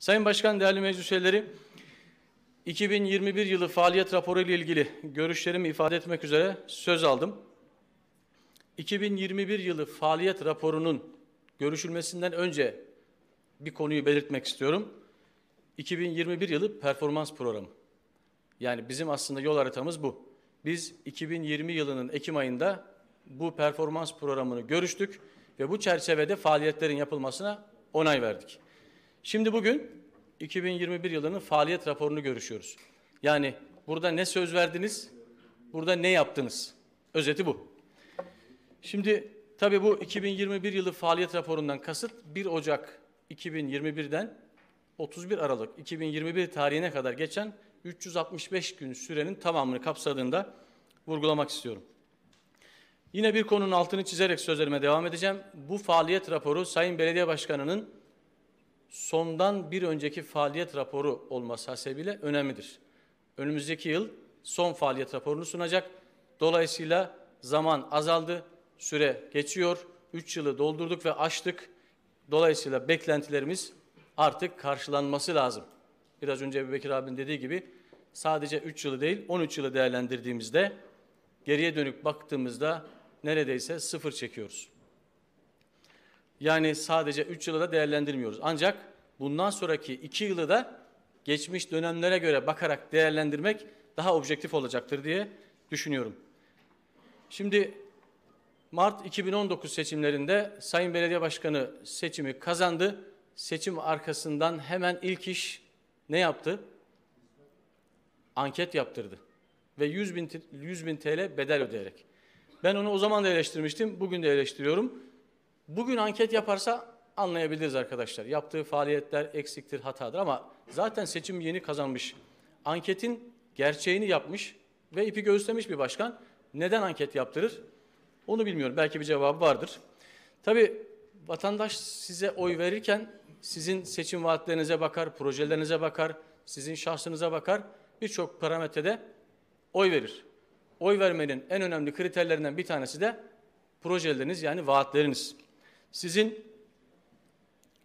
Sayın Başkan, değerli meclis üyeleri, 2021 yılı faaliyet raporu ile ilgili görüşlerimi ifade etmek üzere söz aldım. 2021 yılı faaliyet raporunun görüşülmesinden önce bir konuyu belirtmek istiyorum. 2021 yılı performans programı. Yani bizim aslında yol haritamız bu. Biz 2020 yılının Ekim ayında bu performans programını görüştük ve bu çerçevede faaliyetlerin yapılmasına onay verdik. Şimdi bugün 2021 yılının faaliyet raporunu görüşüyoruz. Yani burada ne söz verdiniz, burada ne yaptınız? Özeti bu. Şimdi tabii bu 2021 yılı faaliyet raporundan kasıt 1 Ocak 2021'den 31 Aralık 2021 tarihine kadar geçen 365 gün sürenin tamamını kapsadığında vurgulamak istiyorum. Yine bir konunun altını çizerek sözlerime devam edeceğim. Bu faaliyet raporu Sayın Belediye Başkanı'nın sondan bir önceki faaliyet raporu olması hasebiyle önemlidir. Önümüzdeki yıl son faaliyet raporunu sunacak. Dolayısıyla zaman azaldı, süre geçiyor. 3 yılı doldurduk ve aştık. Dolayısıyla beklentilerimiz artık karşılanması lazım. Biraz önce Bekir Abin dediği gibi sadece 3 yılı değil 13 yılı değerlendirdiğimizde geriye dönük baktığımızda neredeyse sıfır çekiyoruz. Yani sadece 3 yılı da değerlendirmiyoruz. Ancak bundan sonraki 2 yılı da geçmiş dönemlere göre bakarak değerlendirmek daha objektif olacaktır diye düşünüyorum. Şimdi Mart 2019 seçimlerinde Sayın Belediye Başkanı seçimi kazandı. Seçim arkasından hemen ilk iş ne yaptı? Anket yaptırdı ve 100 bin, 100 bin TL bedel ödeyerek. Ben onu o zaman da eleştirmiştim, bugün de eleştiriyorum. Bugün anket yaparsa anlayabiliriz arkadaşlar. Yaptığı faaliyetler eksiktir, hatadır ama zaten seçim yeni kazanmış. Anketin gerçeğini yapmış ve ipi göğüslemiş bir başkan. Neden anket yaptırır? Onu bilmiyorum. Belki bir cevabı vardır. Tabi vatandaş size oy verirken sizin seçim vaatlerinize bakar, projelerinize bakar, sizin şahsınıza bakar. Birçok parametrede oy verir. Oy vermenin en önemli kriterlerinden bir tanesi de projeleriniz yani vaatleriniz. Sizin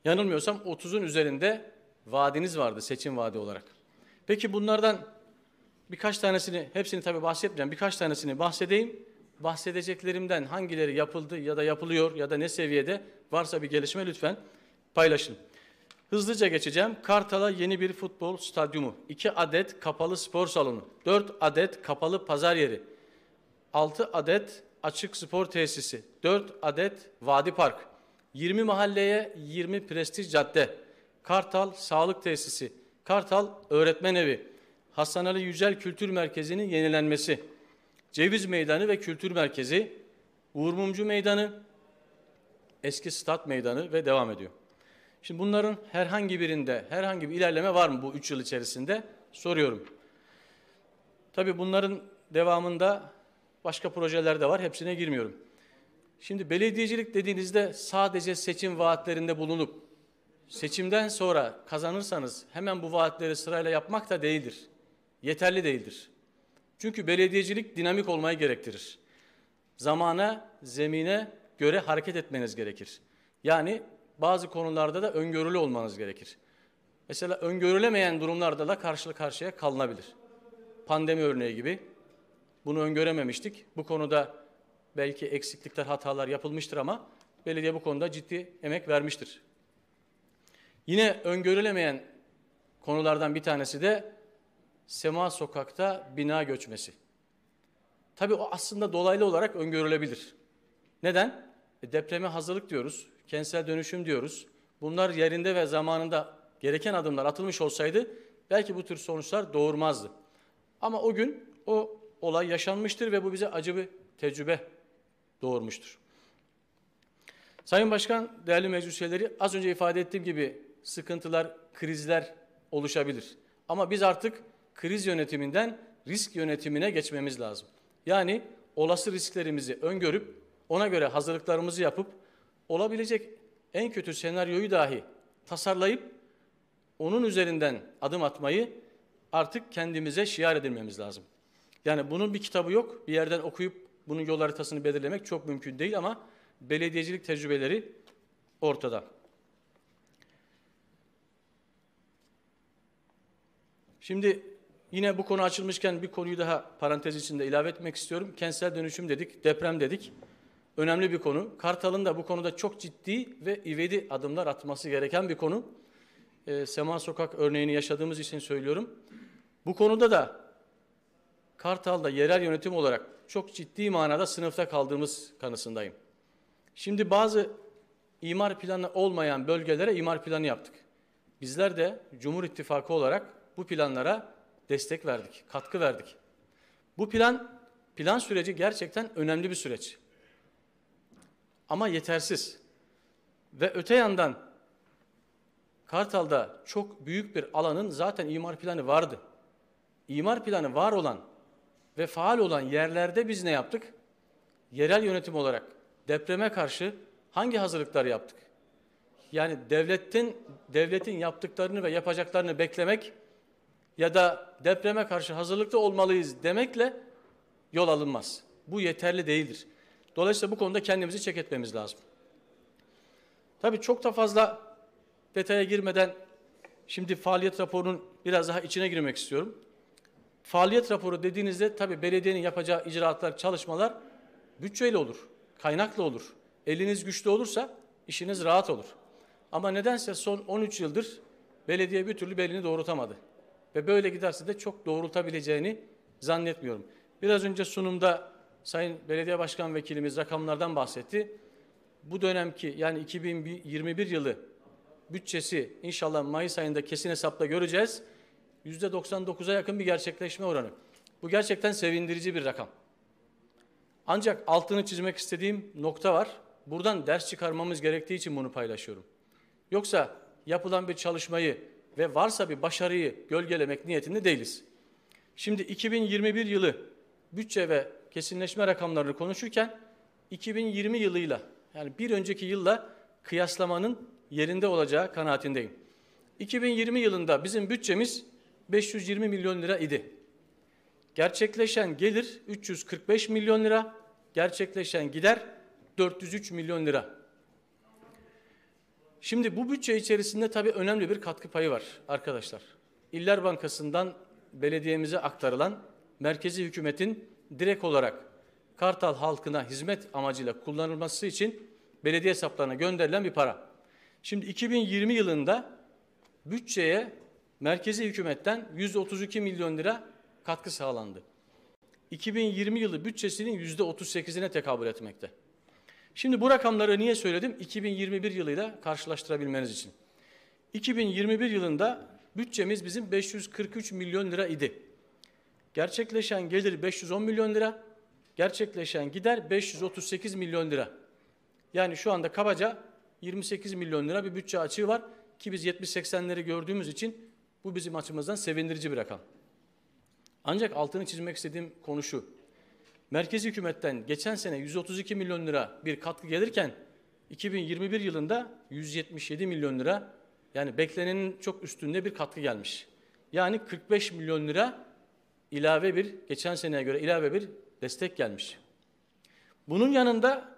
yanılmıyorsam 30'un üzerinde vaadiniz vardı seçim vaadi olarak. Peki bunlardan birkaç tanesini, hepsini tabii bahsetmeyeceğim, birkaç tanesini bahsedeyim. Bahsedeceklerimden hangileri yapıldı ya da yapılıyor ya da ne seviyede varsa bir gelişme lütfen paylaşın. Hızlıca geçeceğim. Kartal'a yeni bir futbol stadyumu, 2 adet kapalı spor salonu, 4 adet kapalı pazar yeri, 6 adet açık spor tesisi, 4 adet vadi park, 20 mahalleye 20 prestij cadde, Kartal Sağlık Tesisi, Kartal Öğretmen Evi, Hasan Ali Yücel Kültür Merkezi'nin yenilenmesi, Ceviz Meydanı ve Kültür Merkezi, Uğur Mumcu Meydanı, Eski Stat Meydanı ve devam ediyor. Şimdi bunların herhangi birinde herhangi bir ilerleme var mı bu üç yıl içerisinde soruyorum. Tabii bunların devamında başka projeler de var. Hepsine girmiyorum. Şimdi belediyecilik dediğinizde sadece seçim vaatlerinde bulunup seçimden sonra kazanırsanız hemen bu vaatleri sırayla yapmak da değildir. Yeterli değildir. Çünkü belediyecilik dinamik olmayı gerektirir. Zamana, zemine göre hareket etmeniz gerekir. Yani bazı konularda da öngörülü olmanız gerekir. Mesela öngörülemeyen durumlarda da karşı karşıya kalınabilir. Pandemi örneği gibi. Bunu öngörememiştik. Bu konuda belki eksiklikler, hatalar yapılmıştır ama belediye bu konuda ciddi emek vermiştir. Yine öngörülemeyen konulardan bir tanesi de Sema Sokak'ta bina göçmesi. Tabii o aslında dolaylı olarak öngörülebilir. Neden? E, depreme hazırlık diyoruz, kentsel dönüşüm diyoruz. Bunlar yerinde ve zamanında gereken adımlar atılmış olsaydı belki bu tür sonuçlar doğurmazdı. Ama o gün o olay yaşanmıştır ve bu bize acı bir tecrübe doğurmuştur. Sayın Başkan, değerli meclis üyeleri az önce ifade ettiğim gibi sıkıntılar, krizler oluşabilir. Ama biz artık kriz yönetiminden risk yönetimine geçmemiz lazım. Yani olası risklerimizi öngörüp ona göre hazırlıklarımızı yapıp olabilecek en kötü senaryoyu dahi tasarlayıp onun üzerinden adım atmayı artık kendimize şiar edilmemiz lazım. Yani bunun bir kitabı yok. Bir yerden okuyup bunun yol haritasını belirlemek çok mümkün değil ama belediyecilik tecrübeleri ortada. Şimdi Yine bu konu açılmışken bir konuyu daha parantez içinde ilave etmek istiyorum. Kentsel dönüşüm dedik, deprem dedik. Önemli bir konu. Kartal'ın da bu konuda çok ciddi ve ivedi adımlar atması gereken bir konu. E, Sema Sokak örneğini yaşadığımız için söylüyorum. Bu konuda da Kartal'da yerel yönetim olarak çok ciddi manada sınıfta kaldığımız kanısındayım. Şimdi bazı imar planı olmayan bölgelere imar planı yaptık. Bizler de Cumhur İttifakı olarak bu planlara destek verdik, katkı verdik. Bu plan plan süreci gerçekten önemli bir süreç. Ama yetersiz. Ve öte yandan Kartal'da çok büyük bir alanın zaten imar planı vardı. İmar planı var olan ve faal olan yerlerde biz ne yaptık? Yerel yönetim olarak depreme karşı hangi hazırlıklar yaptık? Yani devletin devletin yaptıklarını ve yapacaklarını beklemek ya da depreme karşı hazırlıklı olmalıyız demekle yol alınmaz. Bu yeterli değildir. Dolayısıyla bu konuda kendimizi çek etmemiz lazım. Tabii çok da fazla detaya girmeden şimdi faaliyet raporunun biraz daha içine girmek istiyorum. Faaliyet raporu dediğinizde tabii belediyenin yapacağı icraatlar, çalışmalar bütçeyle olur, kaynakla olur. Eliniz güçlü olursa işiniz rahat olur. Ama nedense son 13 yıldır belediye bir türlü belini doğrultamadı. Ve böyle giderse de çok doğrultabileceğini zannetmiyorum. Biraz önce sunumda Sayın Belediye Başkan Vekilimiz rakamlardan bahsetti. Bu dönemki yani 2021 yılı bütçesi inşallah Mayıs ayında kesin hesapta göreceğiz. %99'a yakın bir gerçekleşme oranı. Bu gerçekten sevindirici bir rakam. Ancak altını çizmek istediğim nokta var. Buradan ders çıkarmamız gerektiği için bunu paylaşıyorum. Yoksa yapılan bir çalışmayı ve varsa bir başarıyı gölgelemek niyetinde değiliz. Şimdi 2021 yılı bütçe ve kesinleşme rakamlarını konuşurken 2020 yılıyla yani bir önceki yılla kıyaslamanın yerinde olacağı kanaatindeyim. 2020 yılında bizim bütçemiz 520 milyon lira idi. Gerçekleşen gelir 345 milyon lira, gerçekleşen gider 403 milyon lira. Şimdi bu bütçe içerisinde tabii önemli bir katkı payı var arkadaşlar. İller Bankası'ndan belediyemize aktarılan merkezi hükümetin direkt olarak Kartal halkına hizmet amacıyla kullanılması için belediye hesaplarına gönderilen bir para. Şimdi 2020 yılında bütçeye merkezi hükümetten 132 milyon lira katkı sağlandı. 2020 yılı bütçesinin %38'ine tekabül etmekte. Şimdi bu rakamları niye söyledim? 2021 yılıyla karşılaştırabilmeniz için. 2021 yılında bütçemiz bizim 543 milyon lira idi. Gerçekleşen gelir 510 milyon lira, gerçekleşen gider 538 milyon lira. Yani şu anda kabaca 28 milyon lira bir bütçe açığı var ki biz 70-80'leri gördüğümüz için bu bizim açımızdan sevindirici bir rakam. Ancak altını çizmek istediğim konu şu. Merkezi hükümetten geçen sene 132 milyon lira bir katkı gelirken 2021 yılında 177 milyon lira yani beklenenin çok üstünde bir katkı gelmiş. Yani 45 milyon lira ilave bir geçen seneye göre ilave bir destek gelmiş. Bunun yanında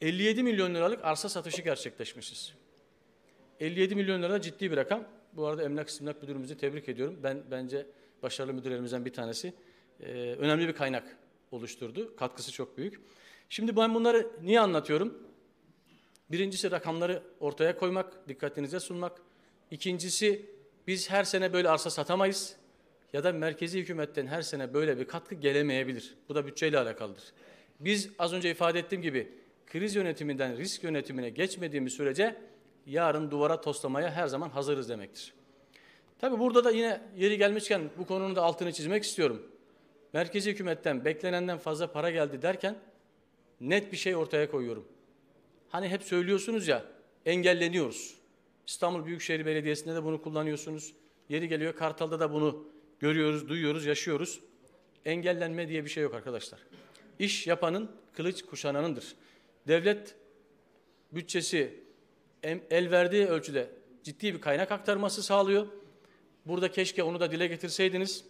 57 milyon liralık arsa satışı gerçekleşmişiz. 57 milyon lira ciddi bir rakam. Bu arada Emlak İstimlak Müdürümüzü tebrik ediyorum. Ben bence başarılı müdürlerimizden bir tanesi. E, önemli bir kaynak oluşturdu. Katkısı çok büyük. Şimdi ben bunları niye anlatıyorum? Birincisi rakamları ortaya koymak, dikkatinize sunmak. İkincisi biz her sene böyle arsa satamayız ya da merkezi hükümetten her sene böyle bir katkı gelemeyebilir. Bu da bütçeyle alakalıdır. Biz az önce ifade ettiğim gibi kriz yönetiminden risk yönetimine geçmediğimiz sürece yarın duvara toslamaya her zaman hazırız demektir. Tabi burada da yine yeri gelmişken bu konunun da altını çizmek istiyorum. Merkezi hükümetten beklenenden fazla para geldi derken net bir şey ortaya koyuyorum. Hani hep söylüyorsunuz ya engelleniyoruz. İstanbul Büyükşehir Belediyesi'nde de bunu kullanıyorsunuz. Yeri geliyor Kartal'da da bunu görüyoruz, duyuyoruz, yaşıyoruz. Engellenme diye bir şey yok arkadaşlar. İş yapanın kılıç kuşananındır. Devlet bütçesi el verdiği ölçüde ciddi bir kaynak aktarması sağlıyor. Burada keşke onu da dile getirseydiniz.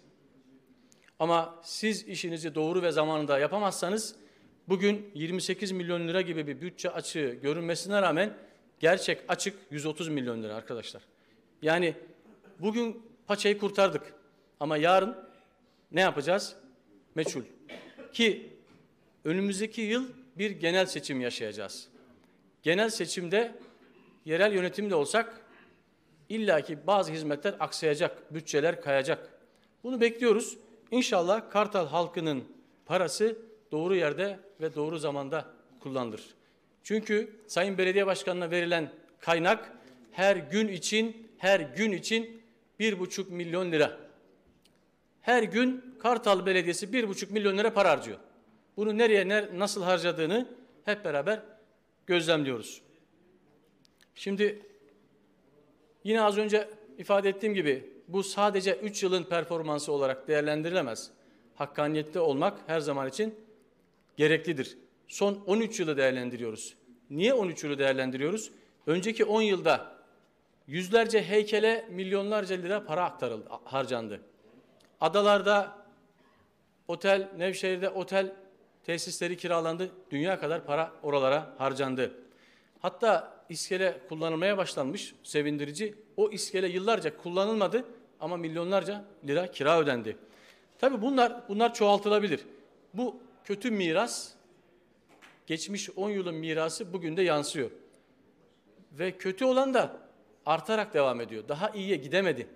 Ama siz işinizi doğru ve zamanında yapamazsanız bugün 28 milyon lira gibi bir bütçe açığı görünmesine rağmen gerçek açık 130 milyon lira arkadaşlar. Yani bugün paçayı kurtardık ama yarın ne yapacağız? Meçhul. Ki önümüzdeki yıl bir genel seçim yaşayacağız. Genel seçimde yerel yönetimde olsak illaki bazı hizmetler aksayacak, bütçeler kayacak. Bunu bekliyoruz. İnşallah Kartal halkının parası doğru yerde ve doğru zamanda kullanılır. Çünkü Sayın Belediye Başkanı'na verilen kaynak her gün için her gün için bir buçuk milyon lira. Her gün Kartal Belediyesi bir buçuk milyon lira para harcıyor. Bunu nereye, nasıl harcadığını hep beraber gözlemliyoruz. Şimdi yine az önce ifade ettiğim gibi bu sadece 3 yılın performansı olarak değerlendirilemez. Hakkaniyette olmak her zaman için gereklidir. Son 13 yılı değerlendiriyoruz. Niye 13 yılı değerlendiriyoruz? Önceki 10 yılda yüzlerce heykele milyonlarca lira para aktarıldı, harcandı. Adalarda otel, Nevşehir'de otel tesisleri kiralandı. Dünya kadar para oralara harcandı. Hatta iskele kullanılmaya başlanmış, sevindirici. O iskele yıllarca kullanılmadı ama milyonlarca lira kira ödendi. Tabii bunlar bunlar çoğaltılabilir. Bu kötü miras geçmiş 10 yılın mirası bugün de yansıyor. Ve kötü olan da artarak devam ediyor. Daha iyiye gidemedi.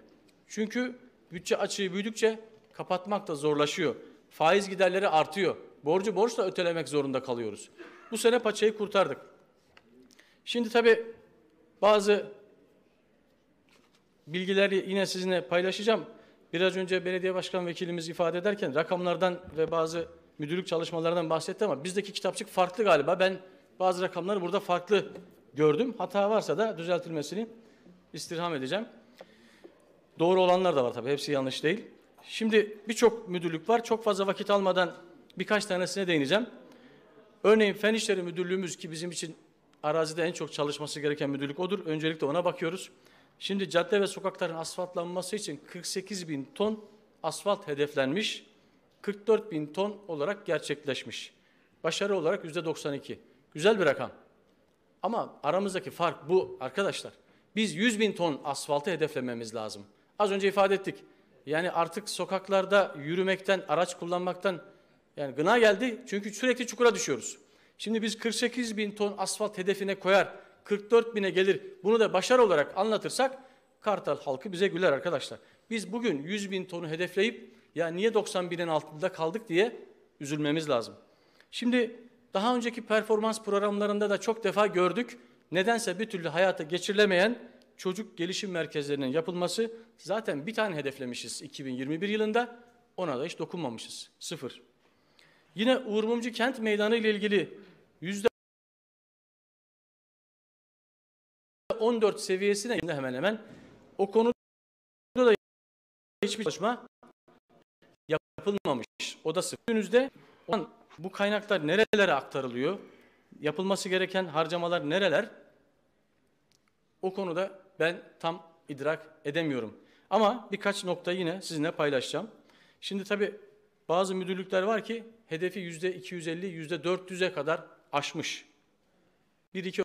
Çünkü bütçe açığı büyüdükçe kapatmak da zorlaşıyor. Faiz giderleri artıyor. Borcu borçla ötelemek zorunda kalıyoruz. Bu sene paçayı kurtardık. Şimdi tabii bazı bilgileri yine sizinle paylaşacağım. Biraz önce belediye başkan vekilimiz ifade ederken rakamlardan ve bazı müdürlük çalışmalarından bahsetti ama bizdeki kitapçık farklı galiba. Ben bazı rakamları burada farklı gördüm. Hata varsa da düzeltilmesini istirham edeceğim. Doğru olanlar da var tabii. Hepsi yanlış değil. Şimdi birçok müdürlük var. Çok fazla vakit almadan birkaç tanesine değineceğim. Örneğin Fen İşleri Müdürlüğümüz ki bizim için Arazide en çok çalışması gereken müdürlük odur. Öncelikle ona bakıyoruz. Şimdi cadde ve sokakların asfaltlanması için 48 bin ton asfalt hedeflenmiş, 44 bin ton olarak gerçekleşmiş. Başarı olarak yüzde 92. Güzel bir rakam. Ama aramızdaki fark bu arkadaşlar. Biz 100 bin ton asfaltı hedeflememiz lazım. Az önce ifade ettik. Yani artık sokaklarda yürümekten, araç kullanmaktan yani gına geldi. Çünkü sürekli çukura düşüyoruz. Şimdi biz 48 bin ton asfalt hedefine koyar, 44 bine gelir bunu da başarı olarak anlatırsak Kartal halkı bize güler arkadaşlar. Biz bugün 100 bin tonu hedefleyip ya niye 90 binin altında kaldık diye üzülmemiz lazım. Şimdi daha önceki performans programlarında da çok defa gördük. Nedense bir türlü hayata geçirilemeyen çocuk gelişim merkezlerinin yapılması zaten bir tane hedeflemişiz 2021 yılında ona da hiç dokunmamışız. Sıfır. Yine Uğur Mumcu Kent Meydanı ile ilgili 14 seviyesine hemen hemen o konuda da hiçbir çalışma yapılmamış. O da sıfır. Günümüzde bu kaynaklar nerelere aktarılıyor? Yapılması gereken harcamalar nereler? O konuda ben tam idrak edemiyorum. Ama birkaç nokta yine sizinle paylaşacağım. Şimdi tabii bazı müdürlükler var ki hedefi %250, %400'e kadar aşmış. Bir iki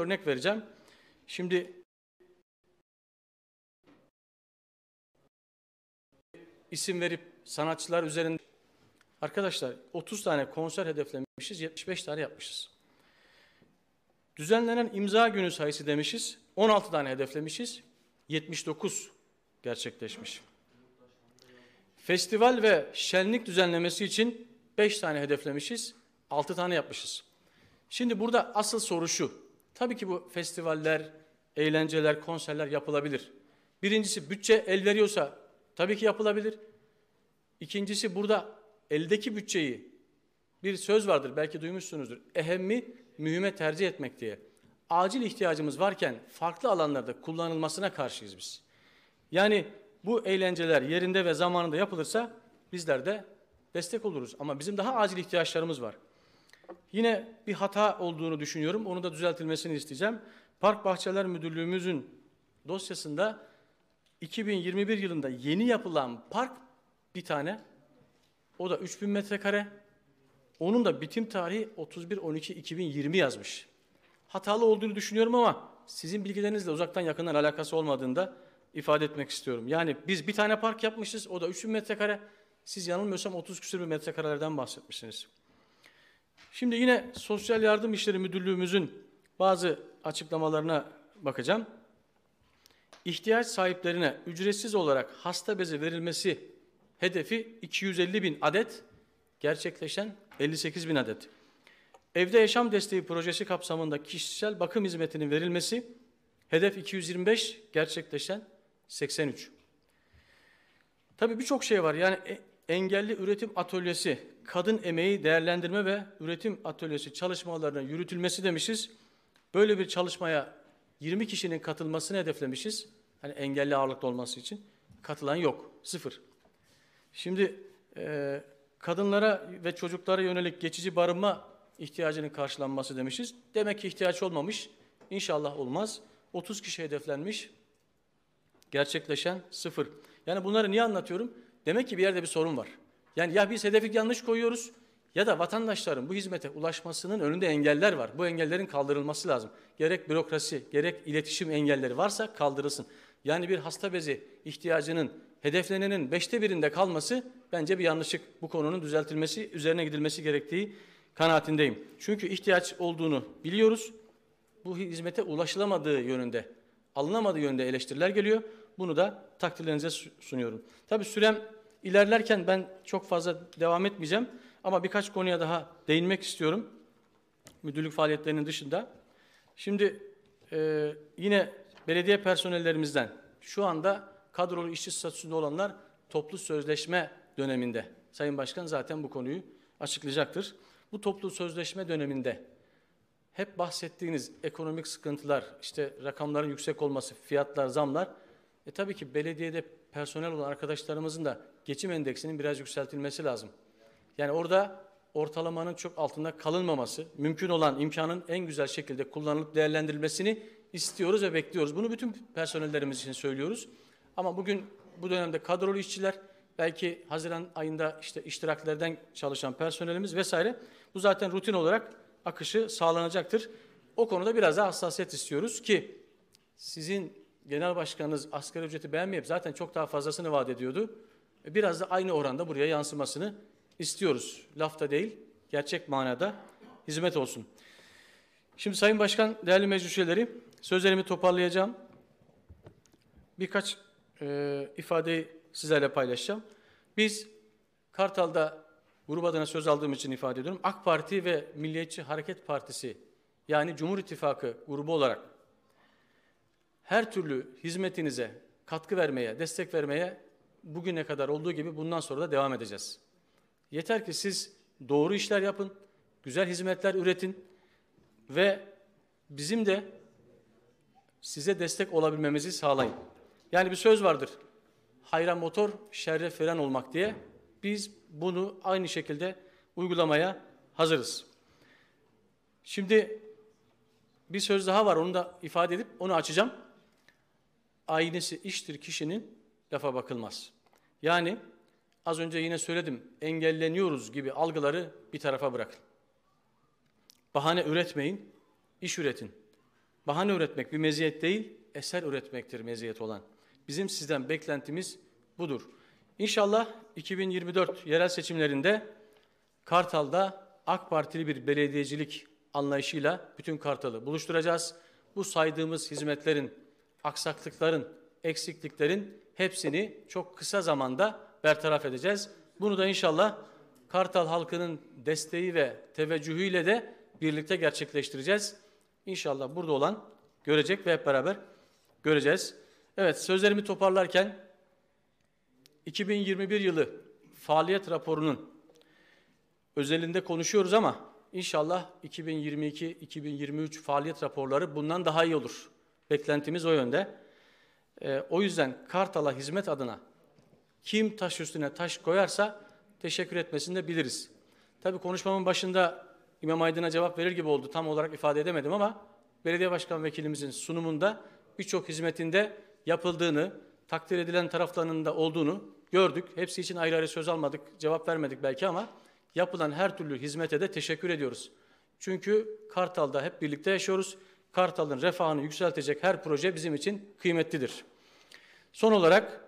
örnek vereceğim. Şimdi isim verip sanatçılar üzerinde arkadaşlar 30 tane konser hedeflemişiz, 75 tane yapmışız. Düzenlenen imza günü sayısı demişiz, 16 tane hedeflemişiz, 79 gerçekleşmiş. Festival ve şenlik düzenlemesi için 5 tane hedeflemişiz, 6 tane yapmışız. Şimdi burada asıl soru şu. Tabii ki bu festivaller, eğlenceler, konserler yapılabilir. Birincisi bütçe el veriyorsa tabii ki yapılabilir. İkincisi burada eldeki bütçeyi bir söz vardır belki duymuşsunuzdur. Ehemmi mühime tercih etmek diye. Acil ihtiyacımız varken farklı alanlarda kullanılmasına karşıyız biz. Yani bu eğlenceler yerinde ve zamanında yapılırsa bizler de destek oluruz. Ama bizim daha acil ihtiyaçlarımız var. Yine bir hata olduğunu düşünüyorum. Onu da düzeltilmesini isteyeceğim. Park Bahçeler Müdürlüğümüzün dosyasında 2021 yılında yeni yapılan park bir tane. O da 3000 metrekare. Onun da bitim tarihi 31-12-2020 yazmış. Hatalı olduğunu düşünüyorum ama sizin bilgilerinizle uzaktan yakından alakası olmadığında ifade etmek istiyorum. Yani biz bir tane park yapmışız, o da 3000 metrekare. Siz yanılmıyorsam 30 küsür bir metrekarelerden bahsetmişsiniz. Şimdi yine Sosyal Yardım İşleri Müdürlüğümüzün bazı açıklamalarına bakacağım. İhtiyaç sahiplerine ücretsiz olarak hasta bezi verilmesi hedefi 250 bin adet, gerçekleşen 58 bin adet. Evde Yaşam Desteği Projesi kapsamında kişisel bakım hizmetinin verilmesi hedef 225, gerçekleşen 83. Tabii birçok şey var. Yani e, engelli üretim atölyesi, kadın emeği değerlendirme ve üretim atölyesi çalışmalarının yürütülmesi demişiz. Böyle bir çalışmaya 20 kişinin katılmasını hedeflemişiz. Hani engelli ağırlıklı olması için. Katılan yok. Sıfır. Şimdi e, kadınlara ve çocuklara yönelik geçici barınma ihtiyacının karşılanması demişiz. Demek ki ihtiyaç olmamış. İnşallah olmaz. 30 kişi hedeflenmiş gerçekleşen sıfır. Yani bunları niye anlatıyorum? Demek ki bir yerde bir sorun var. Yani ya biz hedefi yanlış koyuyoruz ya da vatandaşların bu hizmete ulaşmasının önünde engeller var. Bu engellerin kaldırılması lazım. Gerek bürokrasi, gerek iletişim engelleri varsa kaldırılsın. Yani bir hasta bezi ihtiyacının hedeflenenin beşte birinde kalması bence bir yanlışlık. Bu konunun düzeltilmesi, üzerine gidilmesi gerektiği kanaatindeyim. Çünkü ihtiyaç olduğunu biliyoruz. Bu hizmete ulaşılamadığı yönünde, alınamadığı yönünde eleştiriler geliyor. Bunu da takdirlerinize sunuyorum. Tabi sürem ilerlerken ben çok fazla devam etmeyeceğim ama birkaç konuya daha değinmek istiyorum. Müdürlük faaliyetlerinin dışında. Şimdi e, yine belediye personellerimizden şu anda kadrolu işçi statüsünde olanlar toplu sözleşme döneminde. Sayın Başkan zaten bu konuyu açıklayacaktır. Bu toplu sözleşme döneminde hep bahsettiğiniz ekonomik sıkıntılar, işte rakamların yüksek olması, fiyatlar, zamlar e tabii ki belediyede personel olan arkadaşlarımızın da geçim endeksinin biraz yükseltilmesi lazım. Yani orada ortalamanın çok altında kalınmaması, mümkün olan imkanın en güzel şekilde kullanılıp değerlendirilmesini istiyoruz ve bekliyoruz. Bunu bütün personellerimiz için söylüyoruz. Ama bugün bu dönemde kadrolu işçiler, belki Haziran ayında işte iştiraklerden çalışan personelimiz vesaire bu zaten rutin olarak akışı sağlanacaktır. O konuda biraz daha hassasiyet istiyoruz ki sizin genel başkanınız asgari ücreti beğenmeyip zaten çok daha fazlasını vaat ediyordu. E, biraz da aynı oranda buraya yansımasını istiyoruz. Lafta değil, gerçek manada hizmet olsun. Şimdi Sayın Başkan, değerli meclis üyeleri, sözlerimi toparlayacağım. Birkaç e, ifadeyi sizlerle paylaşacağım. Biz Kartal'da grup adına söz aldığım için ifade ediyorum. AK Parti ve Milliyetçi Hareket Partisi yani Cumhur İttifakı grubu olarak her türlü hizmetinize katkı vermeye, destek vermeye bugüne kadar olduğu gibi bundan sonra da devam edeceğiz. Yeter ki siz doğru işler yapın, güzel hizmetler üretin ve bizim de size destek olabilmemizi sağlayın. Yani bir söz vardır. Hayra motor, şerre fren olmak diye. Biz bunu aynı şekilde uygulamaya hazırız. Şimdi bir söz daha var onu da ifade edip onu açacağım. Aynısı iştir kişinin lafa bakılmaz. Yani az önce yine söyledim engelleniyoruz gibi algıları bir tarafa bırakın. Bahane üretmeyin, iş üretin. Bahane üretmek bir meziyet değil, eser üretmektir meziyet olan. Bizim sizden beklentimiz budur. İnşallah 2024 yerel seçimlerinde Kartal'da AK Partili bir belediyecilik anlayışıyla bütün Kartal'ı buluşturacağız. Bu saydığımız hizmetlerin aksaklıkların, eksikliklerin hepsini çok kısa zamanda bertaraf edeceğiz. Bunu da inşallah Kartal halkının desteği ve teveccühüyle de birlikte gerçekleştireceğiz. İnşallah burada olan görecek ve hep beraber göreceğiz. Evet sözlerimi toparlarken 2021 yılı faaliyet raporunun özelinde konuşuyoruz ama inşallah 2022-2023 faaliyet raporları bundan daha iyi olur. Beklentimiz o yönde. E, o yüzden Kartal'a hizmet adına kim taş üstüne taş koyarsa teşekkür etmesini de biliriz. Tabii konuşmamın başında İmam Aydın'a cevap verir gibi oldu. Tam olarak ifade edemedim ama belediye başkan vekilimizin sunumunda birçok hizmetinde yapıldığını, takdir edilen taraflarının da olduğunu gördük. Hepsi için ayrı ayrı söz almadık, cevap vermedik belki ama yapılan her türlü hizmete de teşekkür ediyoruz. Çünkü Kartal'da hep birlikte yaşıyoruz. Kartal'ın refahını yükseltecek her proje bizim için kıymetlidir. Son olarak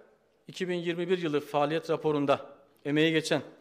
2021 yılı faaliyet raporunda emeği geçen